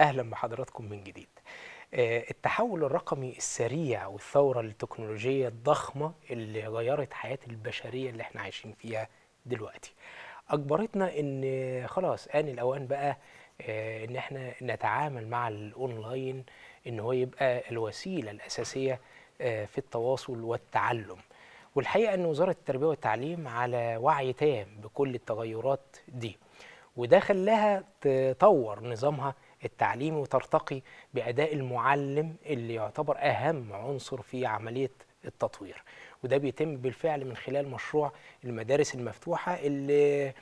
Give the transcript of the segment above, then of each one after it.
اهلا بحضراتكم من جديد آه، التحول الرقمي السريع والثورة التكنولوجية الضخمة اللي غيرت حياة البشرية اللي احنا عايشين فيها دلوقتي أجبرتنا إن خلاص آن الأوان بقى آه، إن احنا نتعامل مع الأونلاين إن هو يبقى الوسيلة الأساسية آه، في التواصل والتعلم والحقيقة أن وزارة التربية والتعليم على وعي تام بكل التغيرات دي وده خلاها تطور نظامها التعليمي وترتقي بأداء المعلم اللي يعتبر أهم عنصر في عملية التطوير وده بيتم بالفعل من خلال مشروع المدارس المفتوحة اللي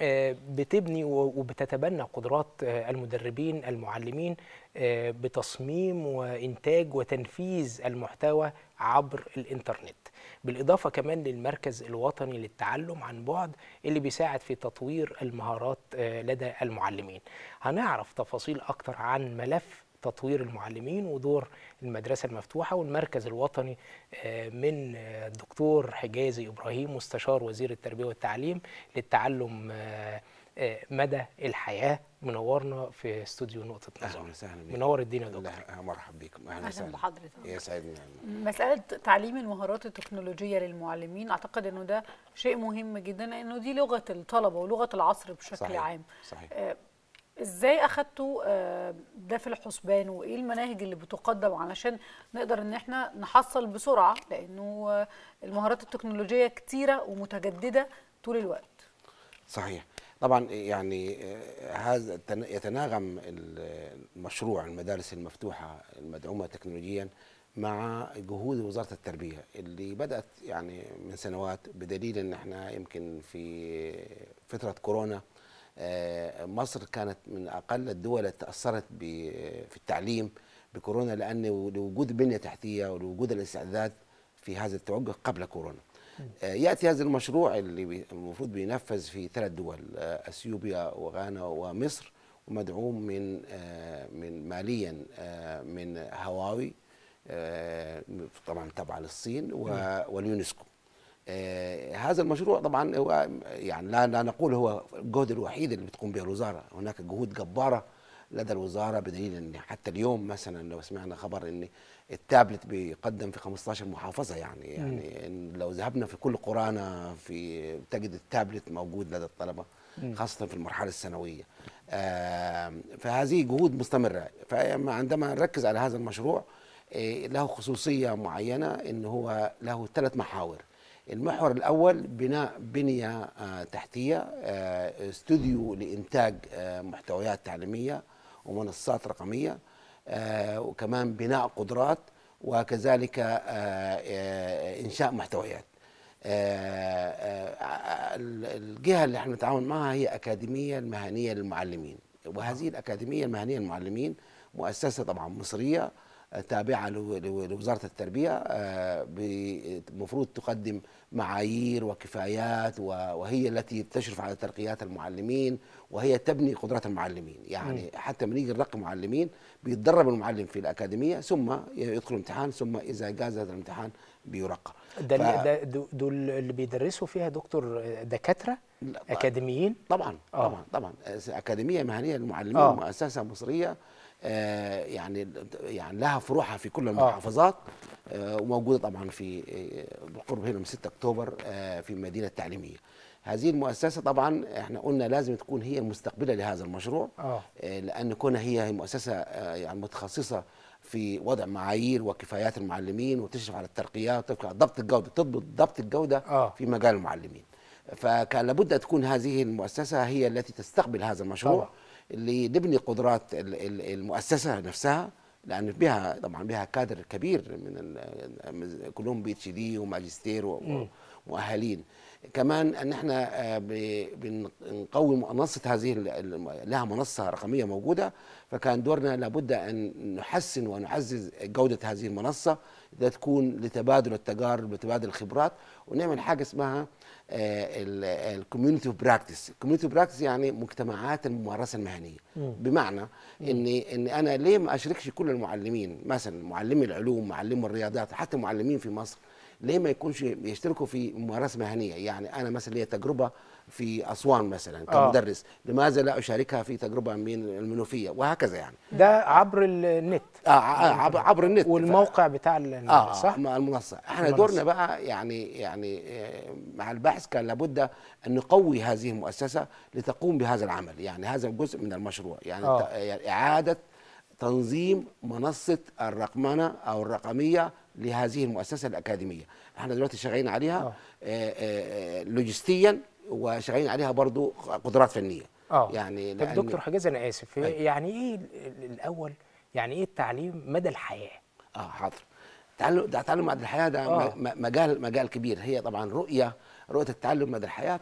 آه، بتبني وبتتبنى قدرات آه، المدربين المعلمين آه، بتصميم وإنتاج وتنفيذ المحتوى عبر الإنترنت بالإضافة كمان للمركز الوطني للتعلم عن بعد اللي بيساعد في تطوير المهارات آه، لدى المعلمين هنعرف تفاصيل أكتر عن ملف تطوير المعلمين ودور المدرسة المفتوحة والمركز الوطني آه، من آه، الدكتور حجازي إبراهيم مستشار وزير التربية والتعليم للتعلم مدى الحياه منورنا في استوديو نقطه نظر اهلا وسهلا منور الدنيا يا دكتور مرحبا بكم اهلا وسهلا بحضرتك يسعدني مساله تعليم المهارات التكنولوجيه للمعلمين اعتقد انه ده شيء مهم جدا لانه دي لغه الطلبه ولغه العصر بشكل صحيح. عام صحيح آه ازاي اخدتوا آه، ده في الحسبان وايه المناهج اللي بتقدم علشان نقدر ان احنا نحصل بسرعه لانه المهارات التكنولوجيه كثيره ومتجدده طول الوقت صحيح طبعا يعني آه، هذا يتناغم المشروع المدارس المفتوحه المدعومه تكنولوجيا مع جهود وزاره التربيه اللي بدات يعني من سنوات بدليل ان احنا يمكن في فتره كورونا آه، مصر كانت من اقل الدول اللي تاثرت في التعليم بكورونا لان لوجود بنيه تحتيه ولوجود الاستعداد في هذا التوجه قبل كورونا آه، ياتي هذا المشروع اللي المفروض بينفذ في ثلاث دول آه، اثيوبيا وغانا ومصر ومدعوم من آه، من ماليا من هواوي طبعا تبع للصين نعم. واليونسكو هذا المشروع طبعا هو يعني لا, لا نقول هو الجهد الوحيد اللي بتقوم به الوزاره هناك جهود جباره لدى الوزاره بدليل ان حتى اليوم مثلا لو سمعنا خبر ان التابلت بيقدم في 15 محافظه يعني يعني إن لو ذهبنا في كل قرانا في تجد التابلت موجود لدى الطلبه خاصه في المرحله الثانويه فهذه جهود مستمره فعندما نركز على هذا المشروع إيه، له خصوصيه معينه ان هو له ثلاث محاور المحور الاول بناء بنيه آه، تحتيه آه، استوديو لانتاج آه، محتويات تعليميه ومنصات رقميه آه، وكمان بناء قدرات وكذلك آه، آه، انشاء محتويات الجهه اللي احنا نتعاون معها هي اكاديميه المهنيه للمعلمين وهذه الاكاديميه المهنيه للمعلمين مؤسسه طبعا مصريه التابعه لوزاره التربيه المفروض آه، تقدم معايير وكفايات وهي التي تشرف على ترقيات المعلمين وهي تبني قدرات المعلمين يعني حتى من يجي نرقي معلمين بيتدرب المعلم في الاكاديميه ثم يدخل امتحان ثم اذا جاز هذا الامتحان بيرقى ده ف... دول اللي بيدرسوا فيها دكتور آه، دكاتره اكاديميين طبعا آه. طبعا طبعا اكاديميه مهنيه للمعلمين آه. مؤسسه مصريه آه، يعني يعني لها فروعها في كل آه. المحافظات آه، وموجوده طبعا في بالقرب هنا من 6 اكتوبر في المدينه التعليميه. هذه المؤسسة طبعا احنا قلنا لازم تكون هي المستقبلة لهذا المشروع آه. لأن كونها هي مؤسسة يعني متخصصة في وضع معايير وكفايات المعلمين وتشرف على الترقيات وتشرف على ضبط الجودة تضبط ضبط الجودة آه. في مجال المعلمين فكان لابد أن تكون هذه المؤسسة هي التي تستقبل هذا المشروع طبعا. لنبني قدرات المؤسسه نفسها لان بها طبعا بها كادر كبير من كلهم بي اتش دي وماجستير ومؤهلين كمان ان احنا آه، بنقوي منصه هذه لها منصه رقميه موجوده فكان دورنا لابد أن نحسن ونعزز جودة هذه المنصة ده تكون لتبادل التجارب وتبادل الخبرات ونعمل حاجة اسمها الكوميونتي براكتس الكوميونتي براكتس يعني مجتمعات الممارسة المهنية مم. بمعنى م. ان ان انا ليه ما اشركش كل المعلمين مثلا معلمي العلوم معلمي الرياضيات حتى معلمين في مصر ليه ما يكونش يشتركوا في ممارسه مهنيه يعني انا مثلا ليا تجربه في اسوان مثلا آه. كمدرس آه. لماذا لا اشاركها في تجربه من المنوفيه وهكذا يعني ده عبر النت آه, آه، عبر, عبر النت والموقع ف... بتاع المنصه آه،, آه صح مع المنصه احنا دورنا بقى يعني يعني مع البحث كان لابد ان نقوي هذه المؤسسه لتقوم بهذا العمل يعني هذا جزء من المشروع يعني آه. يعني اعاده تنظيم منصه الرقمنه او الرقميه لهذه المؤسسه الاكاديميه احنا دلوقتي شغالين عليها آه. آه، آه، لوجستيا وشغالين عليها برضو قدرات فنيه أوه. يعني طب دكتور حجاز انا اسف أي. طيب. يعني ايه الاول يعني ايه التعليم مدى الحياه اه حاضر تعلم ده تعلم بعد الحياه ده آه. مجال مجال كبير هي طبعا رؤيه رؤيه التعلم مدى الحياه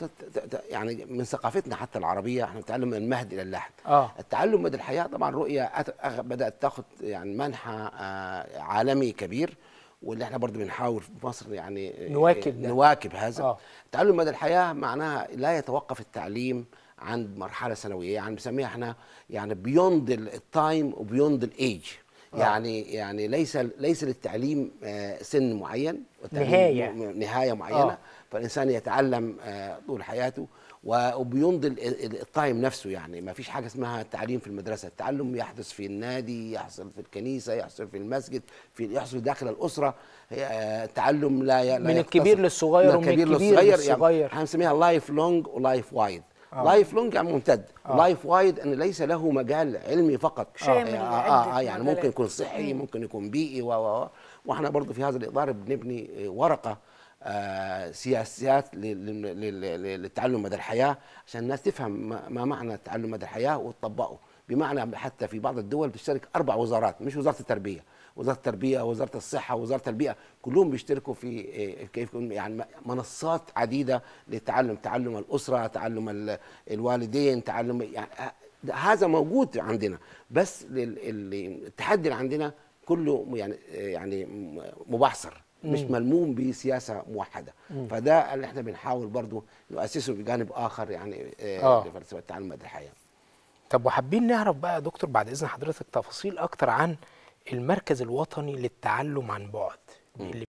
يعني من ثقافتنا حتى العربيه احنا بنتعلم من المهد الى اللحد آه. التعلم مدى الحياه طبعا رؤيه بدات تاخذ يعني منحى آه، عالمي كبير واللي احنا برضه بنحاول في مصر يعني آه، نواكب ده. نواكب هذا آه. التعلم مدى الحياه معناها لا يتوقف التعليم عند مرحله ثانويه يعني بنسميها احنا يعني بيوند التايم وبيوند الايج آه. يعني يعني ليس ليس للتعليم آه، سن معين نهايه نهايه معينه أوه. فالانسان يتعلم آه، طول حياته وبيمضي التايم نفسه يعني ما فيش حاجه اسمها تعليم في المدرسه التعلم يحدث في النادي يحصل في الكنيسه يحصل في المسجد في يحصل داخل الاسره التعلم لا, لا من الكبير للصغير ومن الكبير للصغير, للصغير يعني هنسميها لايف لونج ولايف وايد لايف آه. لونج يعني ممتد لايف آه. وايد ان ليس له مجال علمي فقط يعني, آه, آه, آه،, آه يعني ممكن يكون صحي ممكن يكون بيئي و واحنا برضه في هذا الاطار بنبني ورقه آه سياسات للتعلم مدى الحياه عشان الناس تفهم ما معنى التعلم مدى الحياه وتطبقه بمعنى حتى في بعض الدول بتشترك اربع وزارات مش وزاره التربيه وزاره التربيه وزاره الصحه وزاره البيئه كلهم بيشتركوا في آه، كيف يعني منصات عديده للتعلم تعلم الاسره تعلم الوالدين تعلم يعني آه، هذا موجود عندنا بس التحدي اللي عندنا كله يعني آه، يعني مبعثر مش ملموم بسياسه موحده فده اللي احنا بنحاول برضه نؤسسه بجانب اخر يعني آه. لفلسفه التعلم مدى الحياه طب وحابين نعرف بقى يا دكتور بعد اذن حضرتك تفاصيل اكتر عن المركز الوطني للتعلم عن بعد اللي